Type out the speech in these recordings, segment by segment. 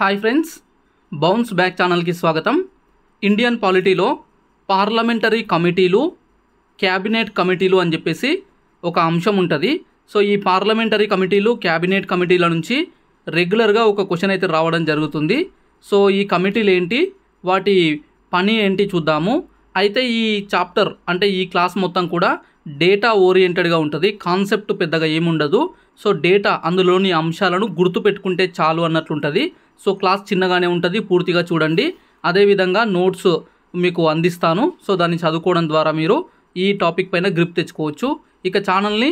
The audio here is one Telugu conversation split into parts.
హాయ్ ఫ్రెండ్స్ బౌన్స్ బ్యాక్ ఛానల్కి స్వాగతం ఇండియన్ పాలిటీలో పార్లమెంటరీ కమిటీలు క్యాబినెట్ కమిటీలు అని చెప్పేసి ఒక అంశం ఉంటుంది సో ఈ పార్లమెంటరీ కమిటీలు క్యాబినెట్ కమిటీల నుంచి రెగ్యులర్గా ఒక క్వశ్చన్ అయితే రావడం జరుగుతుంది సో ఈ కమిటీలు ఏంటి వాటి పని ఏంటి చూద్దాము అయితే ఈ చాప్టర్ అంటే ఈ క్లాస్ మొత్తం కూడా డేటా ఓరియంటెడ్గా ఉంటుంది కాన్సెప్ట్ పెద్దగా ఏముండదు సో డేటా అందులోని అంశాలను గుర్తుపెట్టుకుంటే చాలు అన్నట్లుంటుంది సో క్లాస్ చిన్నగానే ఉంటుంది పూర్తిగా చూడండి అదేవిధంగా నోట్స్ మీకు అందిస్తాను సో దాన్ని చదువుకోవడం ద్వారా మీరు ఈ టాపిక్ పైన గ్రిప్ తెచ్చుకోవచ్చు ఇక ఛానల్ని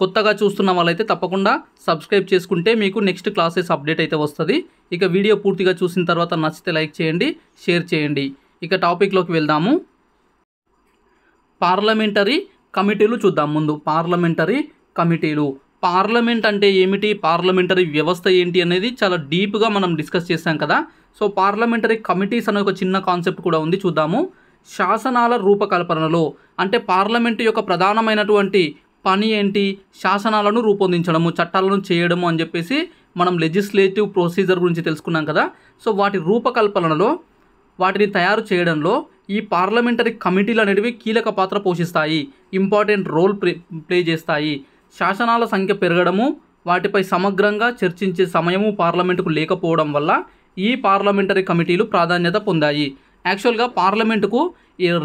కొత్తగా చూస్తున్న వాళ్ళైతే తప్పకుండా సబ్స్క్రైబ్ చేసుకుంటే మీకు నెక్స్ట్ క్లాసెస్ అప్డేట్ అయితే వస్తుంది ఇక వీడియో పూర్తిగా చూసిన తర్వాత నచ్చితే లైక్ చేయండి షేర్ చేయండి ఇక టాపిక్లోకి వెళ్దాము పార్లమెంటరీ కమిటీలు చూద్దాం ముందు పార్లమెంటరీ కమిటీలు పార్లమెంట్ అంటే ఏమిటి పార్లమెంటరీ వ్యవస్థ ఏంటి అనేది చాలా డీప్గా మనం డిస్కస్ చేసాం కదా సో పార్లమెంటరీ కమిటీస్ అనే ఒక చిన్న కాన్సెప్ట్ కూడా ఉంది చూద్దాము శాసనాల రూపకల్పనలో అంటే పార్లమెంటు యొక్క ప్రధానమైనటువంటి పని ఏంటి శాసనాలను రూపొందించడము చట్టాలను చేయడము అని చెప్పేసి మనం లెజిస్లేటివ్ ప్రొసీజర్ గురించి తెలుసుకున్నాం కదా సో వాటి రూపకల్పనలో వాటిని తయారు చేయడంలో ఈ పార్లమెంటరీ కమిటీలు అనేటివి కీలక పాత్ర పోషిస్తాయి ఇంపార్టెంట్ రోల్ ప్లే చేస్తాయి శాసనాల సంఖ్య పెరగడము వాటిపై సమగ్రంగా చర్చించే సమయము పార్లమెంటుకు లేకపోవడం వల్ల ఈ పార్లమెంటరీ కమిటీలు ప్రాధాన్యత పొందాయి యాక్చువల్గా పార్లమెంటుకు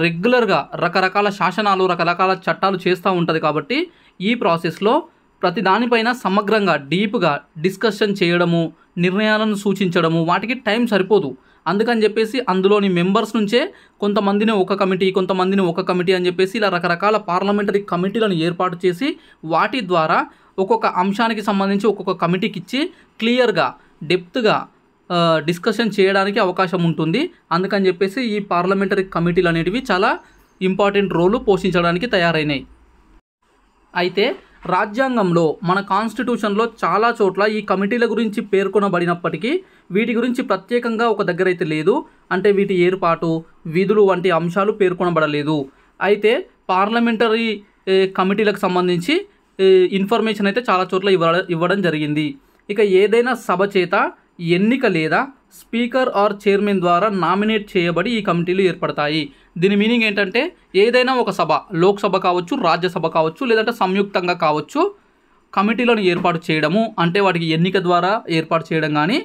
రెగ్యులర్గా రకరకాల శాసనాలు రకరకాల చట్టాలు చేస్తూ ఉంటుంది కాబట్టి ఈ ప్రాసెస్లో ప్రతి దానిపైన సమగ్రంగా డీప్గా డిస్కషన్ చేయడము నిర్ణయాలను సూచించడము వాటికి టైం సరిపోదు అందుకని చెప్పేసి అందులోని మెంబర్స్ నుంచే కొంతమందిని ఒక కమిటీ కొంతమందిని ఒక కమిటీ అని చెప్పేసి ఇలా రకరకాల పార్లమెంటరీ కమిటీలను ఏర్పాటు చేసి వాటి ద్వారా ఒక్కొక్క అంశానికి సంబంధించి ఒక్కొక్క కమిటీకి ఇచ్చి క్లియర్గా డెప్త్గా డిస్కషన్ చేయడానికి అవకాశం ఉంటుంది అందుకని చెప్పేసి ఈ పార్లమెంటరీ కమిటీలు అనేటివి చాలా ఇంపార్టెంట్ రోలు పోషించడానికి తయారైనాయి అయితే రాజ్యాంగంలో మన కాన్స్టిట్యూషన్లో చాలా చోట్ల ఈ కమిటీల గురించి పేర్కొనబడినప్పటికీ వీటి గురించి ప్రత్యేకంగా ఒక దగ్గర అయితే లేదు అంటే వీటి ఏర్పాటు విధులు వంటి అంశాలు పేర్కొనబడలేదు అయితే పార్లమెంటరీ కమిటీలకు సంబంధించి ఇన్ఫర్మేషన్ అయితే చాలా చోట్ల ఇవ్వడం జరిగింది ఇక ఏదైనా సభ చేత ఎన్నిక లేదా స్పీకర్ ఆర్ చైర్మన్ ద్వారా నామినేట్ చేయబడి ఈ కమిటీలు ఏర్పడతాయి దీని మీనింగ్ ఏంటంటే ఏదైనా ఒక సభ లోక్సభ కావచ్చు రాజ్యసభ కావచ్చు లేదంటే సంయుక్తంగా కావచ్చు కమిటీలను ఏర్పాటు చేయడము అంటే వాటికి ఎన్నిక ద్వారా ఏర్పాటు చేయడం కానీ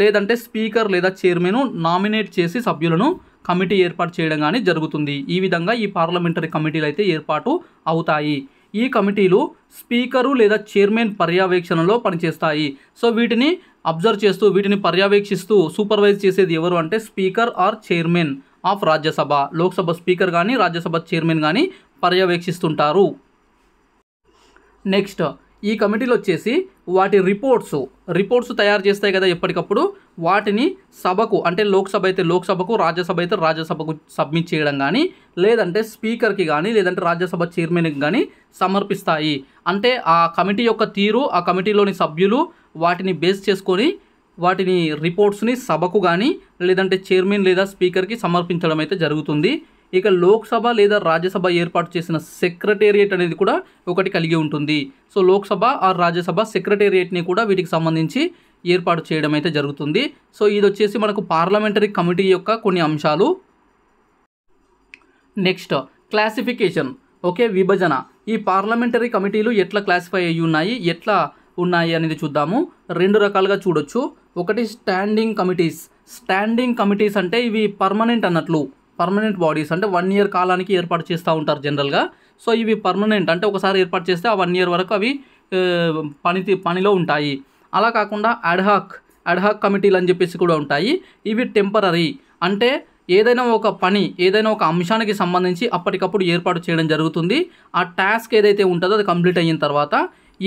లేదంటే స్పీకర్ లేదా చైర్మన్ నామినేట్ చేసి సభ్యులను కమిటీ ఏర్పాటు చేయడం కానీ జరుగుతుంది ఈ విధంగా ఈ పార్లమెంటరీ కమిటీలు అయితే ఏర్పాటు అవుతాయి ఈ కమిటీలు స్పీకరు లేదా చైర్మన్ పర్యవేక్షణలో పనిచేస్తాయి సో వీటిని అబ్జర్వ్ చేస్తూ వీటిని పర్యవేక్షిస్తూ సూపర్వైజ్ చేసేది ఎవరు అంటే speaker or chairman of Rajya Sabha Lok Sabha speaker కానీ రాజ్యసభ చైర్మన్ కానీ పర్యవేక్షిస్తుంటారు నెక్స్ట్ ఈ కమిటీలు వచ్చేసి వాటి రిపోర్ట్స్ రిపోర్ట్స్ తయారు చేస్తాయి కదా ఎప్పటికప్పుడు వాటిని సభకు అంటే లోక్సభ అయితే లోక్సభకు రాజ్యసభ అయితే రాజ్యసభకు సబ్మిట్ చేయడం కానీ లేదంటే స్పీకర్కి కానీ లేదంటే రాజ్యసభ చైర్మన్కి కానీ సమర్పిస్తాయి అంటే ఆ కమిటీ యొక్క తీరు ఆ కమిటీలోని సభ్యులు వాటిని బేస్ చేసుకొని వాటిని రిపోర్ట్స్ని సభకు కానీ లేదంటే చైర్మన్ లేదా స్పీకర్కి సమర్పించడం అయితే జరుగుతుంది ఇక లోక్సభ లేదా రాజ్యసభ ఏర్పాటు చేసిన సెక్రటేరియట్ అనేది కూడా ఒకటి కలిగి ఉంటుంది సో లోక్సభ ఆ రాజ్యసభ సెక్రటేరియట్ని కూడా వీటికి సంబంధించి ఏర్పాటు చేయడం అయితే జరుగుతుంది సో ఇది వచ్చేసి మనకు పార్లమెంటరీ కమిటీ యొక్క కొన్ని అంశాలు నెక్స్ట్ క్లాసిఫికేషన్ ఓకే విభజన ఈ పార్లమెంటరీ కమిటీలు ఎట్లా క్లాసిఫై అయ్యి ఉన్నాయి ఎట్లా ఉన్నాయి అనేది చూద్దాము రెండు రకాలుగా చూడొచ్చు ఒకటి స్టాండింగ్ కమిటీస్ స్టాండింగ్ కమిటీస్ అంటే ఇవి పర్మనెంట్ అన్నట్లు పర్మనెంట్ బాడీస్ అంటే వన్ ఇయర్ కాలానికి ఏర్పాటు చేస్తూ ఉంటారు జనరల్గా సో ఇవి పర్మనెంట్ అంటే ఒకసారి ఏర్పాటు చేస్తే ఆ వన్ ఇయర్ వరకు అవి పని పనిలో ఉంటాయి అలా కాకుండా అడ్హాక్ అడ్హాక్ కమిటీలు అని చెప్పేసి కూడా ఉంటాయి ఇవి టెంపరీ అంటే ఏదైనా ఒక పని ఏదైనా ఒక అంశానికి సంబంధించి అప్పటికప్పుడు ఏర్పాటు చేయడం జరుగుతుంది ఆ టాస్క్ ఏదైతే ఉంటుందో అది కంప్లీట్ అయిన తర్వాత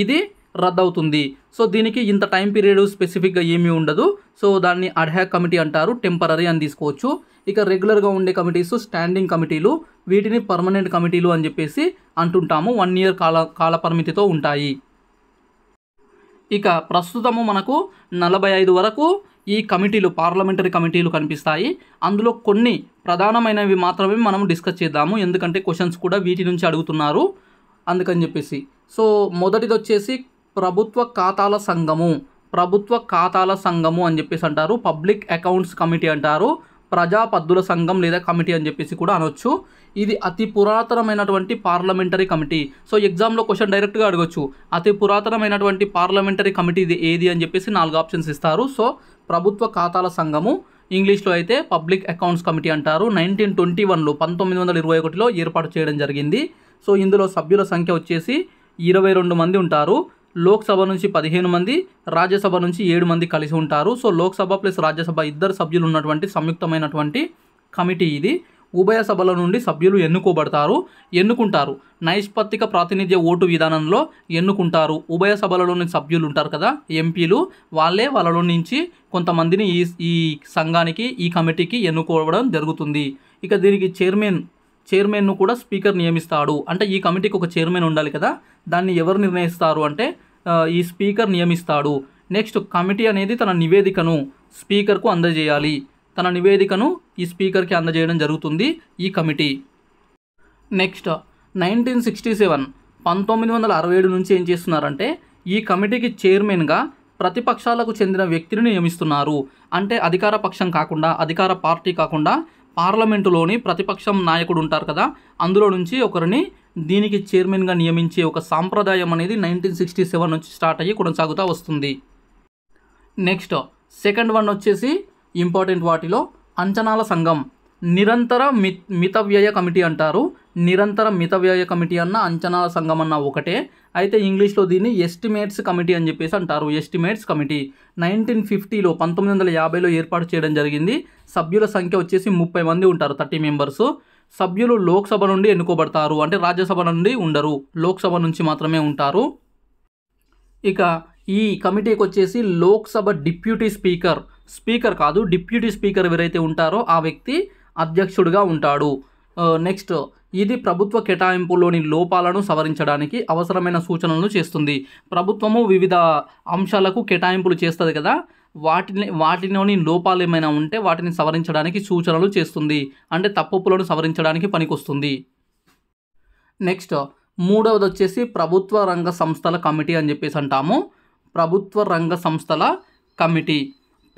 ఇది రద్దవుతుంది సో దీనికి ఇంత టైం పీరియడ్ స్పెసిఫిక్గా ఏమీ ఉండదు సో దాన్ని అడ్హాక్ కమిటీ అంటారు టెంపరీ అని తీసుకోవచ్చు ఇక రెగ్యులర్గా ఉండే కమిటీస్ స్టాండింగ్ కమిటీలు వీటిని పర్మనెంట్ కమిటీలు అని చెప్పేసి అంటుంటాము వన్ ఇయర్ కాల కాలపరిమితితో ఉంటాయి ఇక ప్రస్తుతము మనకు నలభై ఐదు వరకు ఈ కమిటీలు పార్లమెంటరీ కమిటీలు కనిపిస్తాయి అందులో కొన్ని ప్రధానమైనవి మాత్రమే మనం డిస్కస్ చేద్దాము ఎందుకంటే క్వశ్చన్స్ కూడా వీటి నుంచి అడుగుతున్నారు అందుకని చెప్పేసి సో మొదటిది వచ్చేసి ప్రభుత్వ ఖాతాల సంఘము ప్రభుత్వ ఖాతాల సంఘము అని చెప్పేసి అంటారు పబ్లిక్ అకౌంట్స్ కమిటీ అంటారు ప్రజా పద్దుల సంఘం లేదా కమిటీ అని చెప్పేసి కూడా అనొచ్చు ఇది అతి పురాతనమైనటువంటి పార్లమెంటరీ కమిటీ సో ఎగ్జామ్లో క్వశ్చన్ డైరెక్ట్గా అడగొచ్చు అతి పురాతనమైనటువంటి పార్లమెంటరీ కమిటీ ఇది ఏది అని చెప్పేసి నాలుగు ఆప్షన్స్ ఇస్తారు సో ప్రభుత్వ ఖాతాల సంఘము ఇంగ్లీష్లో అయితే పబ్లిక్ అకౌంట్స్ కమిటీ అంటారు నైన్టీన్ ట్వంటీ వన్లో పంతొమ్మిది వందల ఇరవై ఒకటిలో ఏర్పాటు చేయడం జరిగింది సో ఇందులో సభ్యుల సంఖ్య వచ్చేసి ఇరవై రెండు మంది ఉంటారు లోక్సభ నుంచి పదిహేను మంది రాజ్యసభ నుంచి ఏడు మంది కలిసి ఉంటారు సో లోక్సభ ప్లస్ రాజ్యసభ ఇద్దరు సభ్యులు ఉన్నటువంటి సంయుక్తమైనటువంటి కమిటీ ఇది ఉభయ సభల నుండి సభ్యులు ఎన్నుకోబడతారు ఎన్నుకుంటారు నైష్పత్తిక ప్రాతినిధ్య ఓటు విధానంలో ఎన్నుకుంటారు ఉభయ సభలలోని సభ్యులు ఉంటారు కదా ఎంపీలు వాళ్ళే వాళ్ళలో నుంచి కొంతమందిని ఈ ఈ సంఘానికి ఈ కమిటీకి ఎన్నుకోవడం జరుగుతుంది ఇక దీనికి చైర్మన్ చైర్మన్ను కూడా స్పీకర్ నియమిస్తాడు అంటే ఈ కమిటీకి ఒక చైర్మన్ ఉండాలి కదా దాన్ని ఎవరు నిర్ణయిస్తారు అంటే ఈ స్పీకర్ నియమిస్తాడు నెక్స్ట్ కమిటీ అనేది తన నివేదికను స్పీకర్కు అందజేయాలి తన నివేదికను ఈ స్పీకర్కి అందజేయడం జరుగుతుంది ఈ committee next nineteen sixty seven పంతొమ్మిది వందల అరవై ఏడు నుంచి ఏం చేస్తున్నారంటే ఈ కమిటీకి చైర్మన్గా ప్రతిపక్షాలకు చెందిన వ్యక్తిని నియమిస్తున్నారు అంటే అధికార పక్షం కాకుండా అధికార పార్టీ కాకుండా పార్లమెంటులోని ప్రతిపక్షం నాయకుడు ఉంటారు కదా అందులో నుంచి ఒకరిని దీనికి చైర్మన్గా నియమించే ఒక సాంప్రదాయం అనేది నైన్టీన్ సిక్స్టీ సెవెన్ నుంచి స్టార్ట్ అయ్యి కొనసాగుతూ వస్తుంది నెక్స్ట్ సెకండ్ వన్ వచ్చేసి ఇంపార్టెంట్ వాటిలో అంచనాల సంఘం నిరంతర మి మితవ్యయ కమిటీ అంటారు నిరంతర మితవ్యయ కమిటీ అన్న అంచనా సంఘం అన్న ఒకటే అయితే ఇంగ్లీష్లో దీన్ని ఎస్టిమేట్స్ కమిటీ అని చెప్పేసి అంటారు ఎస్టిమేట్స్ కమిటీ నైన్టీన్ ఫిఫ్టీలో పంతొమ్మిది వందల యాభైలో ఏర్పాటు చేయడం జరిగింది సభ్యుల సంఖ్య వచ్చేసి ముప్పై మంది ఉంటారు థర్టీ మెంబర్స్ సభ్యులు లోక్సభ నుండి ఎన్నుకోబడతారు అంటే రాజ్యసభ నుండి ఉండరు లోక్సభ నుంచి మాత్రమే ఉంటారు ఇక ఈ కమిటీకి వచ్చేసి లోక్సభ డిప్యూటీ స్పీకర్ స్పీకర్ కాదు డిప్యూటీ స్పీకర్ ఎవరైతే ఉంటారో ఆ వ్యక్తి అధ్యక్షుడిగా ఉంటాడు నెక్స్ట్ ఇది ప్రభుత్వ కేటాయింపులోని లోపాలను సవరించడానికి అవసరమైన సూచనలను చేస్తుంది ప్రభుత్వము వివిధ అంశాలకు కేటాయింపులు చేస్తుంది కదా వాటిని వాటిలోని లోపాలు ఏమైనా ఉంటే వాటిని సవరించడానికి సూచనలు చేస్తుంది అంటే తప్పులను సవరించడానికి పనికొస్తుంది నెక్స్ట్ మూడవది వచ్చేసి ప్రభుత్వ రంగ సంస్థల కమిటీ అని చెప్పేసి అంటాము ప్రభుత్వ రంగ సంస్థల కమిటీ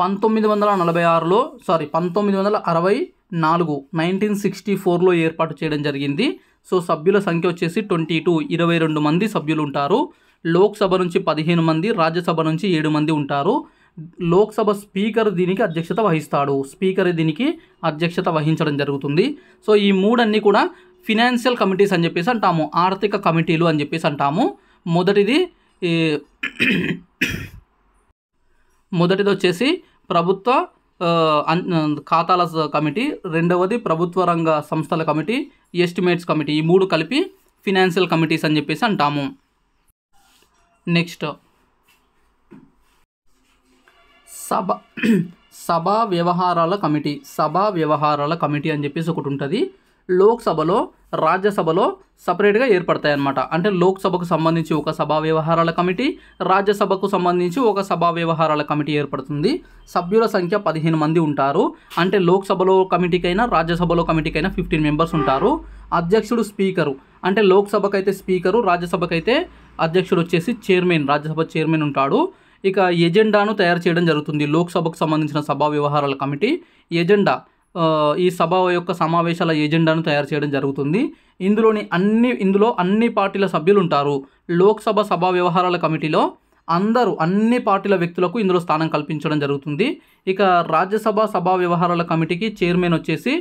పంతొమ్మిది వందల నలభై ఆరులో సారీ పంతొమ్మిది వందల అరవై నాలుగు నైన్టీన్ సిక్స్టీ ఫోర్లో ఏర్పాటు చేయడం జరిగింది సో సభ్యుల సంఖ్య వచ్చేసి ట్వంటీ టూ ఇరవై రెండు మంది సభ్యులు ఉంటారు లోక్సభ నుంచి పదిహేను మంది రాజ్యసభ నుంచి ఏడు మంది ఉంటారు లోక్సభ స్పీకర్ దీనికి అధ్యక్షత వహిస్తాడు స్పీకర్ దీనికి అధ్యక్షత వహించడం జరుగుతుంది సో ఈ మూడన్నీ కూడా ఫినాన్షియల్ కమిటీస్ అని చెప్పేసి అంటాము ఆర్థిక కమిటీలు అని చెప్పేసి అంటాము మొదటిది మొదటిది వచ్చేసి ప్రభుత్వ ఖాతాల కమిటీ రెండవది ప్రభుత్వ రంగ సంస్థల కమిటీ ఎస్టిమేట్స్ కమిటీ ఈ మూడు కలిపి ఫినాన్షియల్ కమిటీస్ అని చెప్పేసి అంటాము నెక్స్ట్ సభ సభా వ్యవహారాల కమిటీ సభా వ్యవహారాల కమిటీ అని చెప్పేసి ఒకటి ఉంటుంది లోక్సభలో రాజ్యసభలో సపరేట్గా ఏర్పడతాయి అన్నమాట అంటే లోక్సభకు సంబంధించి ఒక సభా వ్యవహారాల కమిటీ రాజ్యసభకు సంబంధించి ఒక సభా వ్యవహారాల కమిటీ ఏర్పడుతుంది సభ్యుల సంఖ్య పదిహేను మంది ఉంటారు అంటే లోక్సభలో కమిటీకైనా రాజ్యసభలో కమిటీకైనా ఫిఫ్టీన్ మెంబర్స్ ఉంటారు అధ్యక్షుడు స్పీకరు అంటే లోక్సభకు అయితే స్పీకరు రాజ్యసభకు అయితే అధ్యక్షుడు వచ్చేసి చైర్మన్ రాజ్యసభ చైర్మన్ ఉంటాడు ఇక ఎజెండాను తయారు చేయడం జరుగుతుంది లోక్సభకు సంబంధించిన సభా వ్యవహారాల కమిటీ ఎజెండా ఈ సభ యొక్క సమావేశాల ఎజెండాను తయారు చేయడం జరుగుతుంది ఇందులోని అన్ని ఇందులో అన్ని పార్టీల సభ్యులు ఉంటారు లోక్సభ సభా వ్యవహారాల కమిటీలో అందరూ అన్ని పార్టీల వ్యక్తులకు ఇందులో స్థానం కల్పించడం జరుగుతుంది ఇక రాజ్యసభ సభా వ్యవహారాల కమిటీకి చైర్మన్ వచ్చేసి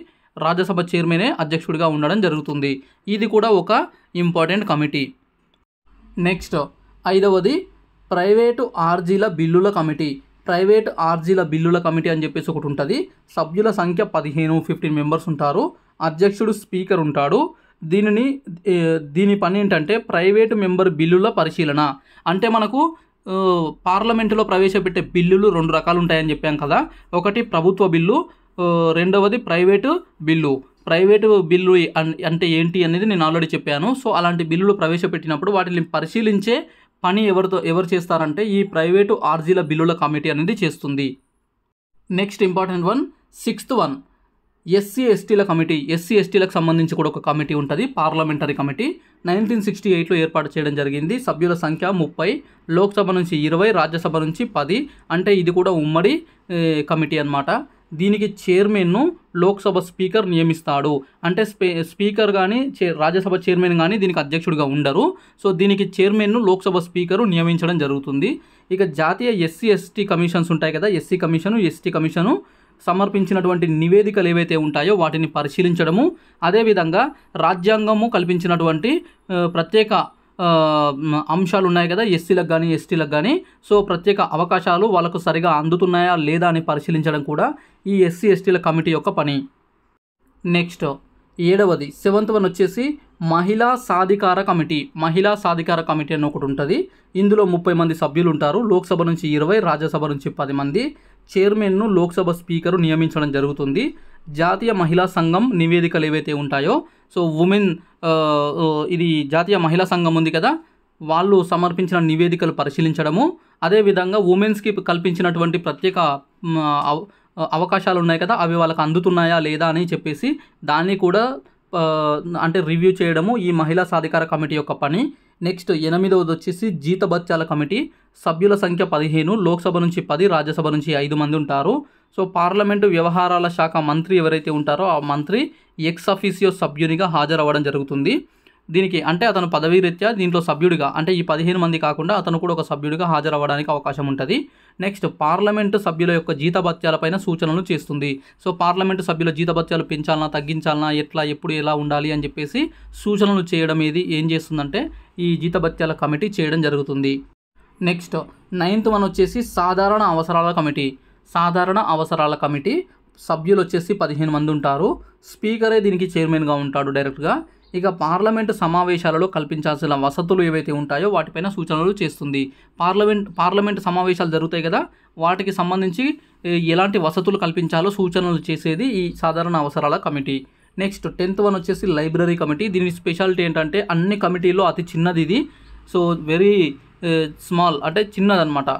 రాజ్యసభ చైర్మనే అధ్యక్షుడిగా ఉండడం జరుగుతుంది ఇది కూడా ఒక ఇంపార్టెంట్ కమిటీ నెక్స్ట్ ఐదవది ప్రైవేటు ఆర్జీల బిల్లుల కమిటీ ప్రైవేట్ ఆర్జీల బిల్లుల కమిటీ అని చెప్పేసి ఒకటి ఉంటుంది సభ్యుల సంఖ్య పదిహేను ఫిఫ్టీన్ మెంబర్స్ ఉంటారు అధ్యక్షుడు స్పీకర్ ఉంటాడు దీనిని దీని పని ఏంటంటే ప్రైవేటు మెంబర్ బిల్లుల పరిశీలన అంటే మనకు పార్లమెంటులో ప్రవేశపెట్టే బిల్లులు రెండు రకాలు ఉంటాయని చెప్పాం కదా ఒకటి ప్రభుత్వ బిల్లు రెండవది ప్రైవేటు బిల్లు ప్రైవేటు బిల్లు అంటే ఏంటి అనేది నేను ఆల్రెడీ చెప్పాను సో అలాంటి బిల్లులు ప్రవేశపెట్టినప్పుడు వాటిని పరిశీలించే పని ఎవరితో ఎవరు చేస్తారంటే ఈ ప్రైవేటు ఆర్జీల బిల్లుల కమిటీ అనేది చేస్తుంది next important one sixth one SC ఎస్టీల కమిటీ ఎస్సీ ఎస్టీలకు సంబంధించి కూడా ఒక కమిటీ ఉంటుంది పార్లమెంటరీ కమిటీ నైన్టీన్ సిక్స్టీ ఎయిట్లో ఏర్పాటు చేయడం జరిగింది సభ్యుల సంఖ్య ముప్పై లోక్సభ నుంచి ఇరవై రాజ్యసభ నుంచి పది అంటే ఇది కూడా ఉమ్మడి కమిటీ అనమాట దీనికి చైర్మన్ను లోక్సభ స్పీకర్ నియమిస్తాడు అంటే స్పీకర్ కానీ రాజ్యసభ చైర్మన్ కానీ దీనికి అధ్యక్షుడిగా ఉండరు సో దీనికి చైర్మన్ను లోక్సభ స్పీకరు నియమించడం జరుగుతుంది ఇక జాతీయ ఎస్సీ ఎస్టీ కమిషన్స్ ఉంటాయి కదా ఎస్సీ కమిషను ఎస్టీ కమిషను సమర్పించినటువంటి నివేదికలు ఏవైతే ఉంటాయో వాటిని పరిశీలించడము అదేవిధంగా రాజ్యాంగము కల్పించినటువంటి ప్రత్యేక అంశాలు ఉన్నాయి కదా ఎస్సీలకు కానీ ఎస్టీలకు కానీ సో ప్రత్యేక అవకాశాలు వాళ్ళకు సరిగా అందుతున్నాయా లేదా అని పరిశీలించడం కూడా ఈ ఎస్సీ ఎస్టీల కమిటీ యొక్క పని నెక్స్ట్ ఏడవది సెవెంత్ వన్ వచ్చేసి మహిళా సాధికార కమిటీ మహిళా సాధికార కమిటీ అని ఒకటి ఉంటుంది ఇందులో ముప్పై మంది సభ్యులు ఉంటారు లోక్సభ నుంచి ఇరవై రాజ్యసభ నుంచి పది మంది చైర్మన్ను లోక్సభ స్పీకరు నియమించడం జరుగుతుంది జాతీయ మహిళా సంఘం నివేదికలు ఏవైతే ఉంటాయో సో ఉమెన్ ఇది జాతీయ మహిళా సంఘం ఉంది కదా వాళ్ళు సమర్పించిన నివేదికలు పరిశీలించడము అదేవిధంగా ఉమెన్స్కి కల్పించినటువంటి ప్రత్యేక అవకాశాలు ఉన్నాయి కదా అవి వాళ్ళకి అందుతున్నాయా లేదా అని చెప్పేసి దాన్ని కూడా అంటే రివ్యూ చేయడము ఈ మహిళా సాధికార కమిటీ యొక్క పని నెక్స్ట్ ఎనిమిదవది వచ్చేసి జీతభత్యాల కమిటీ సభ్యుల సంఖ్య పదిహేను లోక్సభ నుంచి పది రాజ్యసభ నుంచి ఐదు మంది ఉంటారు సో పార్లమెంటు వ్యవహారాల శాఖ మంత్రి ఎవరైతే ఉంటారో ఆ మంత్రి ఎక్స్ అఫీసియో సభ్యునిగా హాజరవ్వడం జరుగుతుంది దీనికి అంటే అతను పదవీరీత్యా దీంట్లో సభ్యుడిగా అంటే ఈ పదిహేను మంది కాకుండా అతను కూడా ఒక సభ్యుడిగా హాజరవ్వడానికి అవకాశం ఉంటుంది నెక్స్ట్ పార్లమెంటు సభ్యుల యొక్క జీతభత్యాలపైన సూచనలు చేస్తుంది సో పార్లమెంటు సభ్యుల జీతభత్యాలు పెంచాలన్నా తగ్గించాలన్నా ఎట్లా ఎప్పుడు ఎలా ఉండాలి అని చెప్పేసి సూచనలు చేయడం ఏది ఏం చేస్తుందంటే ఈ జీతభత్యాల కమిటీ చేయడం జరుగుతుంది నెక్స్ట్ నైన్త్ వన్ వచ్చేసి సాధారణ అవసరాల కమిటీ సాధారణ అవసరాల కమిటీ సభ్యులు వచ్చేసి పదిహేను మంది ఉంటారు స్పీకరే దీనికి చైర్మన్గా ఉంటాడు డైరెక్ట్గా ఇక పార్లమెంటు సమావేశాలలో కల్పించాల్సిన వసతులు ఏవైతే ఉంటాయో వాటిపైన సూచనలు చేస్తుంది పార్లమెంట్ పార్లమెంట్ సమావేశాలు జరుగుతాయి కదా వాటికి సంబంధించి ఎలాంటి వసతులు కల్పించాలో సూచనలు చేసేది ఈ సాధారణ అవసరాల కమిటీ నెక్స్ట్ టెన్త్ వన్ వచ్చేసి లైబ్రరీ కమిటీ దీని స్పెషాలిటీ ఏంటంటే అన్ని కమిటీలో అతి చిన్నది ఇది సో వెరీ స్మాల్ అంటే చిన్నదనమాట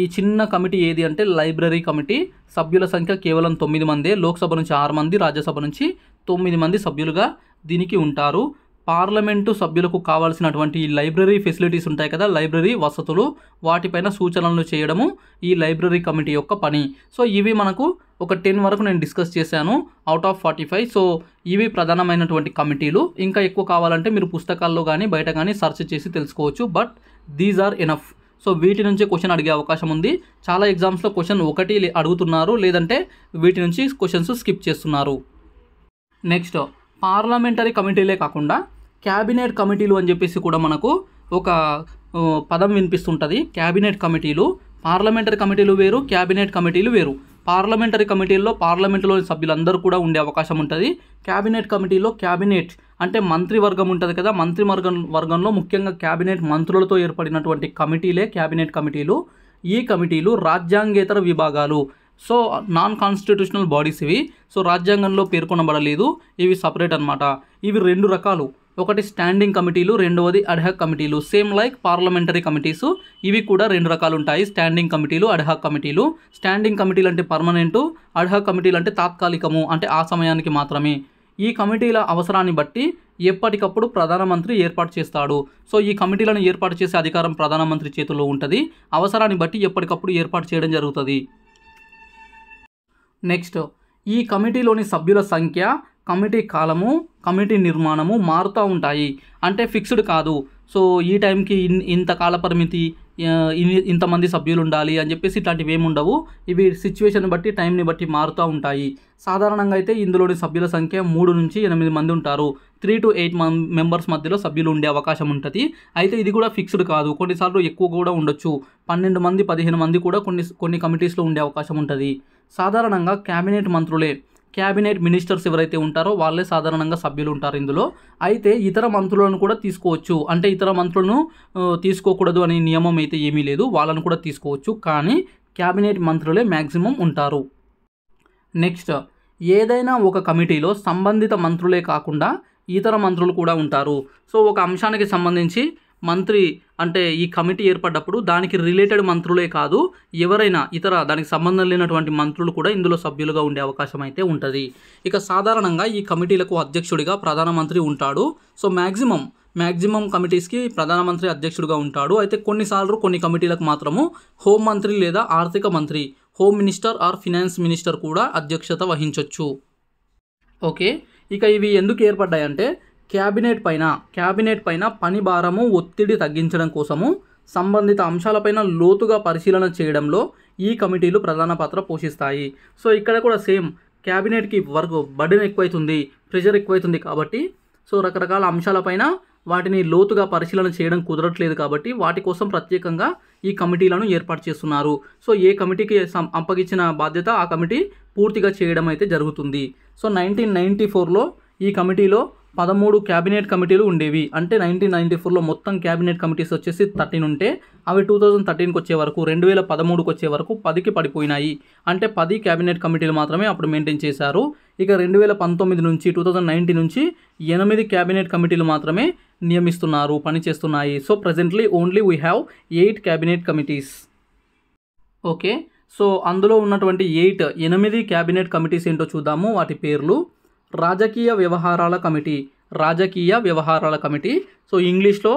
ఈ చిన్న కమిటీ ఏది అంటే లైబ్రరీ కమిటీ సభ్యుల సంఖ్య కేవలం తొమ్మిది మందే లోక్సభ నుంచి ఆరు మంది రాజ్యసభ నుంచి తొమ్మిది మంది సభ్యులుగా దీనికి ఉంటారు పార్లమెంటు సభ్యులకు కావాల్సినటువంటి లైబ్రరీ ఫెసిలిటీస్ ఉంటాయి కదా లైబ్రరీ వసతులు వాటిపైన సూచనలు చేయడము ఈ లైబ్రరీ కమిటీ యొక్క పని సో ఇవి మనకు ఒక టెన్ వరకు నేను డిస్కస్ చేశాను out of forty five so ఇవి ప్రధానమైనటువంటి కమిటీలు ఇంకా ఎక్కువ కావాలంటే మీరు పుస్తకాల్లో కానీ బయట కానీ సెర్చ్ చేసి తెలుసుకోవచ్చు but these are enough so వీటి నుంచే క్వశ్చన్ అడిగే అవకాశం ఉంది చాలా ఎగ్జామ్స్లో క్వశ్చన్ ఒకటి అడుగుతున్నారు లేదంటే వీటి నుంచి క్వశ్చన్స్ స్కిప్ చేస్తున్నారు నెక్స్ట్ పార్లమెంటరీ కమిటీలే కాకుండా క్యాబినెట్ కమిటీలు అని చెప్పేసి కూడా మనకు ఒక పదం వినిపిస్తుంటుంది క్యాబినెట్ కమిటీలు పార్లమెంటరీ కమిటీలు వేరు క్యాబినెట్ కమిటీలు వేరు పార్లమెంటరీ కమిటీల్లో పార్లమెంటులోని సభ్యులందరూ కూడా ఉండే అవకాశం ఉంటుంది క్యాబినెట్ కమిటీలో క్యాబినెట్ అంటే మంత్రివర్గం ఉంటుంది కదా మంత్రివర్గం వర్గంలో ముఖ్యంగా క్యాబినెట్ మంత్రులతో ఏర్పడినటువంటి కమిటీలే క్యాబినెట్ కమిటీలు ఈ కమిటీలు రాజ్యాంగేతర విభాగాలు సో నాన్ కాన్స్టిట్యూషనల్ బాడీస్ ఇవి సో రాజ్యాంగంలో పేర్కొనబడలేదు ఇవి సపరేట్ అనమాట ఇవి రెండు రకాలు ఒకటి స్టాండింగ్ కమిటీలు రెండవది అడ్హాక్ కమిటీలు సేమ్ లైక్ పార్లమెంటరీ కమిటీసు ఇవి కూడా రెండు రకాలు ఉంటాయి స్టాండింగ్ కమిటీలు అడ్హాక్ కమిటీలు స్టాండింగ్ కమిటీలు అంటే పర్మనెంటు అడ్హాక్ కమిటీలు అంటే తాత్కాలికము అంటే ఆ సమయానికి మాత్రమే ఈ కమిటీల అవసరాన్ని బట్టి ఎప్పటికప్పుడు ప్రధానమంత్రి ఏర్పాటు చేస్తాడు సో ఈ కమిటీలను ఏర్పాటు చేసే అధికారం ప్రధానమంత్రి చేతుల్లో ఉంటుంది అవసరాన్ని బట్టి ఎప్పటికప్పుడు ఏర్పాటు చేయడం జరుగుతుంది నెక్స్ట్ ఈ కమిటీలోని సభ్యుల సంఖ్య కమిటీ కాలము కమిటీ నిర్మాణము మారుతూ ఉంటాయి అంటే ఫిక్స్డ్ కాదు సో ఈ టైంకి ఇన్ ఇంత కాల పరిమితి ఇంతమంది సభ్యులు ఉండాలి అని చెప్పేసి ఇట్లాంటివి ఏమి ఉండవు ఇవి సిచ్యువేషన్ బట్టి టైంని బట్టి మారుతూ ఉంటాయి సాధారణంగా అయితే ఇందులోని సభ్యుల సంఖ్య మూడు నుంచి ఎనిమిది మంది ఉంటారు త్రీ టు ఎయిట్ మం మెంబర్స్ మధ్యలో సభ్యులు ఉండే అవకాశం ఉంటుంది అయితే ఇది కూడా ఫిక్స్డ్ కాదు కొన్నిసార్లు ఎక్కువ కూడా ఉండొచ్చు పన్నెండు మంది పదిహేను మంది కూడా కొన్ని కొన్ని కమిటీస్లో ఉండే అవకాశం ఉంటుంది సాధారణంగా క్యాబినెట్ మంత్రులే క్యాబినెట్ మినిస్టర్స్ ఎవరైతే ఉంటారో వాళ్ళే సాధారణంగా సభ్యులు ఉంటారు ఇందులో అయితే ఇతర మంత్రులను కూడా తీసుకోవచ్చు అంటే ఇతర మంత్రులను తీసుకోకూడదు అనే నియమం అయితే ఏమీ లేదు వాళ్ళను కూడా తీసుకోవచ్చు కానీ క్యాబినెట్ మంత్రులే మ్యాక్సిమం ఉంటారు నెక్స్ట్ ఏదైనా ఒక కమిటీలో సంబంధిత మంత్రులే కాకుండా ఇతర మంత్రులు కూడా ఉంటారు సో ఒక అంశానికి సంబంధించి మంత్రి అంటే ఈ కమిటీ ఏర్పడ్డప్పుడు దానికి రిలేటెడ్ మంత్రులే కాదు ఎవరైనా ఇతర దానికి సంబంధం లేనటువంటి మంత్రులు కూడా ఇందులో సభ్యులుగా ఉండే అవకాశం అయితే ఉంటుంది ఇక సాధారణంగా ఈ కమిటీలకు అధ్యక్షుడిగా ప్రధానమంత్రి ఉంటాడు సో మ్యాక్సిమం మ్యాక్సిమం కమిటీస్కి ప్రధానమంత్రి అధ్యక్షుడిగా ఉంటాడు అయితే కొన్నిసార్లు కొన్ని కమిటీలకు మాత్రము హోంమంత్రి లేదా ఆర్థిక మంత్రి home minister or finance minister కూడా అధ్యక్షత వహించవచ్చు ఓకే ఇక ఇవి ఎందుకు ఏర్పడ్డాయంటే క్యాబినెట్ పైన క్యాబినెట్ పైన పని భారము ఒత్తిడి తగ్గించడం కోసము సంబంధిత అంశాలపైన లోతుగా పరిశీలన చేయడంలో ఈ కమిటీలు ప్రధాన పాత్ర పోషిస్తాయి సో ఇక్కడ కూడా సేమ్ క్యాబినెట్కి వర్క్ బర్డెన్ ఎక్కువైతుంది ప్రెషర్ ఎక్కువైతుంది కాబట్టి సో రకరకాల అంశాలపైన వాటిని లోతుగా పరిశీలన చేయడం కుదరట్లేదు కాబట్టి వాటి కోసం ప్రత్యేకంగా ఈ కమిటీలను ఏర్పాటు చేస్తున్నారు సో ఏ కమిటీకి అప్పగించిన బాధ్యత ఆ కమిటీ పూర్తిగా చేయడం అయితే జరుగుతుంది సో నైన్టీన్ నైంటీ ఫోర్లో ఈ కమిటీలో పదమూడు క్యాబినెట్ కమిటీలు ఉండేవి అంటే నైన్టీన్ నైన్టీ ఫోర్లో మొత్తం క్యాబినెట్ కమిటీస్ వచ్చేసి థర్టీన్ ఉంటే అవి టూ థౌజండ్ థర్టీన్కి వచ్చే వరకు రెండు వేల పదమూడుకి వచ్చే వరకు పదికి పడిపోయినాయి అంటే పది క్యాబినెట్ కమిటీలు మాత్రమే అప్పుడు మెయింటైన్ చేశారు ఇక రెండు వేల పంతొమ్మిది నుంచి టూ థౌజండ్ నైన్టీన్ నుంచి ఎనిమిది క్యాబినెట్ కమిటీలు మాత్రమే నియమిస్తున్నారు పనిచేస్తున్నాయి so presently only we have eight cabinet committees okay so అందులో ఉన్నటువంటి ఎయిట్ ఎనిమిది క్యాబినెట్ కమిటీస్ ఏంటో చూద్దాము వాటి పేర్లు రాజకీయ వ్యవహారాల కమిటీ రాజకీయ వ్యవహారాల కమిటీ సో ఇంగ్లీష్లో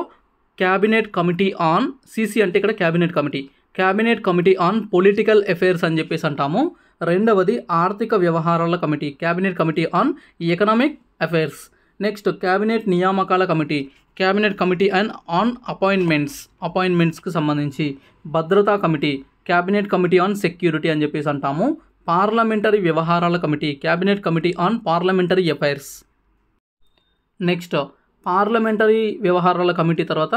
క్యాబినెట్ కమిటీ ఆన్ సీసీ అంటే ఇక్కడ cabinet committee cabinet committee on political affairs అని చెప్పేసి అంటాము రెండవది ఆర్థిక వ్యవహారాల committee cabinet committee on economic affairs next cabinet నియామకాల committee cabinet committee and on appointments అపాయింట్మెంట్స్కి సంబంధించి భద్రతా committee cabinet committee on security అని చెప్పేసి అంటాము పార్లమెంటరీ వ్యవహారాల committee cabinet committee on parliamentary affairs next parliamentary వ్యవహారాల కమిటీ తర్వాత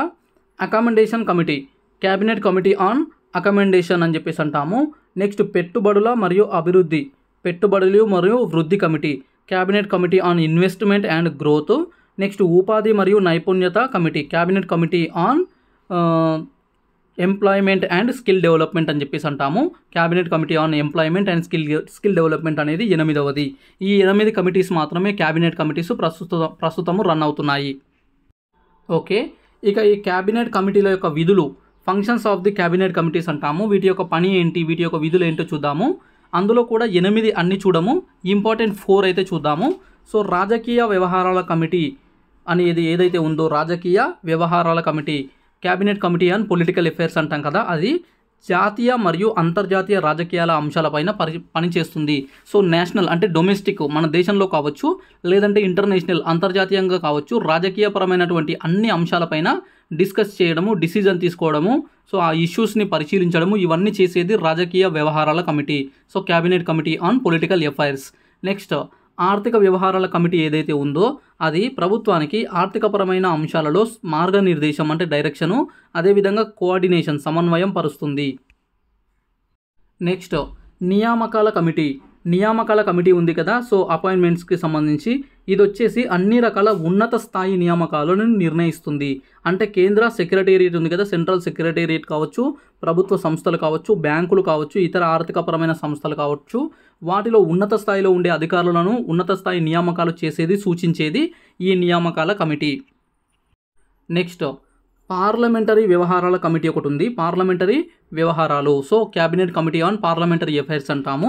accommodation committee cabinet committee on accommodation అని చెప్పేసి అంటాము నెక్స్ట్ పెట్టుబడుల మరియు అభివృద్ధి పెట్టుబడులు మరియు వృద్ధి committee cabinet committee on investment and growth next ఉపాధి మరియు నైపుణ్యత committee cabinet committee on employment and skill development అని చెప్పేసి అంటాము cabinet committee on employment and skill skill development అనేది ఎనిమిదవది ఈ ఎనిమిది కమిటీస్ మాత్రమే క్యాబినెట్ కమిటీస్ ప్రస్తుత ప్రస్తుతము రన్ అవుతున్నాయి ఓకే ఇక ఈ క్యాబినెట్ కమిటీల యొక్క విధులు functions of the cabinet committees అంటాము వీటి యొక్క పని ఏంటి వీటి యొక్క విధులు ఏంటో చూద్దాము అందులో కూడా ఎనిమిది అన్ని చూడము ఇంపార్టెంట్ ఫోర్ అయితే చూద్దాము సో రాజకీయ వ్యవహారాల కమిటీ అనేది ఏదైతే ఉందో రాజకీయ వ్యవహారాల committee cabinet committee on political affairs అంటాం కదా అది జాతీయ మరియు అంతర్జాతీయ రాజకీయాల అంశాలపైన పరి పనిచేస్తుంది సో నేషనల్ అంటే డొమెస్టిక్ మన దేశంలో కావచ్చు లేదంటే ఇంటర్నేషనల్ అంతర్జాతీయంగా కావచ్చు రాజకీయపరమైనటువంటి అన్ని అంశాలపైన డిస్కస్ చేయడము డిసిజన్ తీసుకోవడము సో ఆ ఇష్యూస్ని పరిశీలించడము ఇవన్నీ చేసేది రాజకీయ వ్యవహారాల committee so cabinet committee on political affairs next ఆర్థిక వ్యవహారాల కమిటీ ఏదైతే ఉందో అది ప్రభుత్వానికి ఆర్థికపరమైన అంశాలలో మార్గనిర్దేశం అంటే డైరెక్షను అదేవిధంగా కోఆర్డినేషన్ సమన్వయం పరుస్తుంది నెక్స్ట్ నియామకాల కమిటీ నియామకాల కమిటీ ఉంది కదా సో అపాయింట్మెంట్స్కి సంబంధించి ఇది వచ్చేసి అన్ని రకాల ఉన్నత స్థాయి నియామకాలను నిర్ణయిస్తుంది అంటే కేంద్ర సెక్రటేరియట్ ఉంది కదా సెంట్రల్ సెక్రటేరియట్ కావచ్చు ప్రభుత్వ సంస్థలు కావచ్చు బ్యాంకులు కావచ్చు ఇతర ఆర్థికపరమైన సంస్థలు కావచ్చు వాటిలో ఉన్నత స్థాయిలో ఉండే అధికారులను ఉన్నత స్థాయి నియామకాలు చేసేది సూచించేది ఈ నియామకాల కమిటీ నెక్స్ట్ పార్లమెంటరీ వ్యవహారాల కమిటీ ఒకటి ఉంది పార్లమెంటరీ వ్యవహారాలు so cabinet committee on parliamentary affairs అంటాము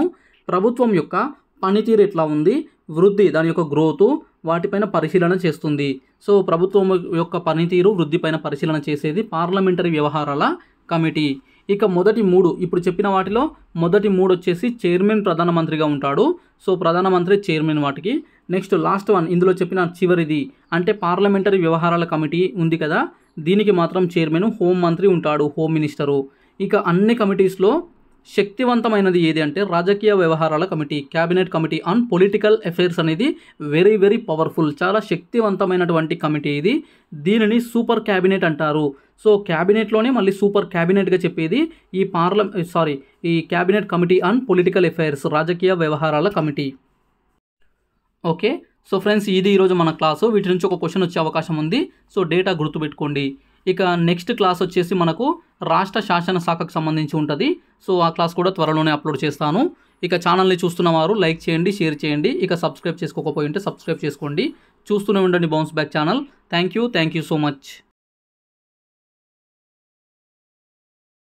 ప్రభుత్వం యొక్క పనితీరు ఎట్లా ఉంది వృద్ధి దాని యొక్క గ్రోత్ వాటిపైన పరిశీలన చేస్తుంది సో ప్రభుత్వం యొక్క పనితీరు వృద్ధిపైన పరిశీలన చేసేది పార్లమెంటరీ వ్యవహారాల కమిటీ ఇక మొదటి మూడు ఇప్పుడు చెప్పిన వాటిలో మొదటి మూడు వచ్చేసి చైర్మన్ ప్రధానమంత్రిగా ఉంటాడు సో ప్రధానమంత్రి చైర్మన్ వాటికి నెక్స్ట్ లాస్ట్ వన్ ఇందులో చెప్పిన చివరిది అంటే పార్లమెంటరీ వ్యవహారాల కమిటీ ఉంది కదా దీనికి మాత్రం చైర్మన్ హోం మంత్రి ఉంటాడు హోమ్ మినిస్టరు ఇక అన్ని కమిటీస్లో శక్తివంతమైనది ఏది అంటే రాజకీయ వ్యవహారాల committee cabinet committee on political affairs అనేది వెరీ వెరీ పవర్ఫుల్ చాలా శక్తివంతమైనటువంటి కమిటీ ఇది దీనిని సూపర్ క్యాబినెట్ అంటారు సో క్యాబినెట్లోనే మళ్ళీ సూపర్ క్యాబినెట్గా చెప్పేది ఈ పార్ల సారీ ఈ cabinet committee on political affairs రాజకీయ వ్యవహారాల కమిటీ ఓకే సో ఫ్రెండ్స్ ఇది ఈరోజు మన క్లాసు వీటి నుంచి ఒక క్వశ్చన్ వచ్చే అవకాశం ఉంది సో డేటా గుర్తుపెట్టుకోండి ఇక నెక్స్ట్ క్లాస్ వచ్చేసి మనకు రాష్ట్ర శాసన శాఖకు సంబంధించి ఉంటుంది సో ఆ క్లాస్ కూడా త్వరలోనే అప్లోడ్ చేస్తాను ఇక ఛానల్ని చూస్తున్న వారు లైక్ చేయండి షేర్ చేయండి ఇక సబ్స్క్రైబ్ చేసుకోకపోయి ఉంటే సబ్స్క్రైబ్ చేసుకోండి చూస్తూనే ఉండండి bounce back channel thank you thank you so much